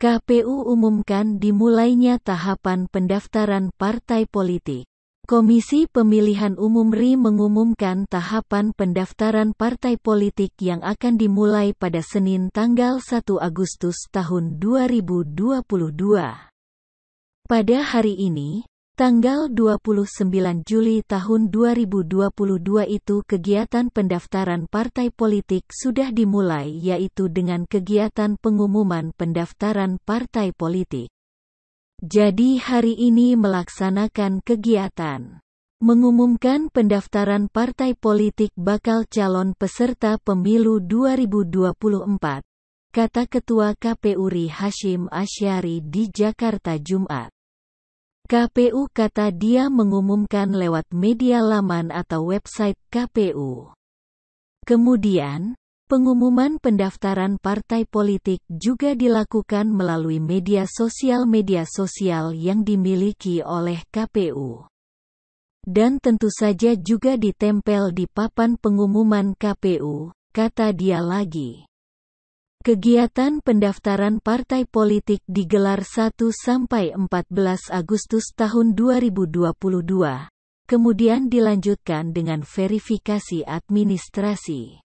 KPU umumkan dimulainya tahapan pendaftaran partai politik. Komisi Pemilihan Umum RI mengumumkan tahapan pendaftaran partai politik yang akan dimulai pada Senin tanggal 1 Agustus tahun 2022. Pada hari ini, Tanggal 29 Juli tahun 2022 itu kegiatan pendaftaran partai politik sudah dimulai yaitu dengan kegiatan pengumuman pendaftaran partai politik. Jadi hari ini melaksanakan kegiatan mengumumkan pendaftaran partai politik bakal calon peserta pemilu 2024, kata Ketua KPURI Hashim Asyari di Jakarta Jumat. KPU kata dia mengumumkan lewat media laman atau website KPU. Kemudian, pengumuman pendaftaran partai politik juga dilakukan melalui media sosial-media sosial yang dimiliki oleh KPU. Dan tentu saja juga ditempel di papan pengumuman KPU, kata dia lagi. Kegiatan pendaftaran partai politik digelar 1 sampai 14 Agustus tahun 2022, kemudian dilanjutkan dengan verifikasi administrasi.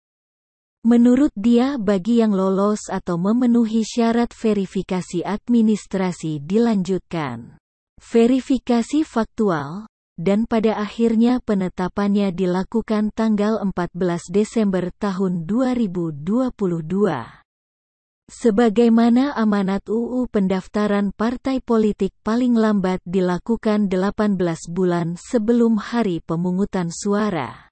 Menurut dia bagi yang lolos atau memenuhi syarat verifikasi administrasi dilanjutkan. Verifikasi faktual, dan pada akhirnya penetapannya dilakukan tanggal 14 Desember tahun 2022. Sebagaimana amanat UU pendaftaran partai politik paling lambat dilakukan 18 bulan sebelum hari pemungutan suara.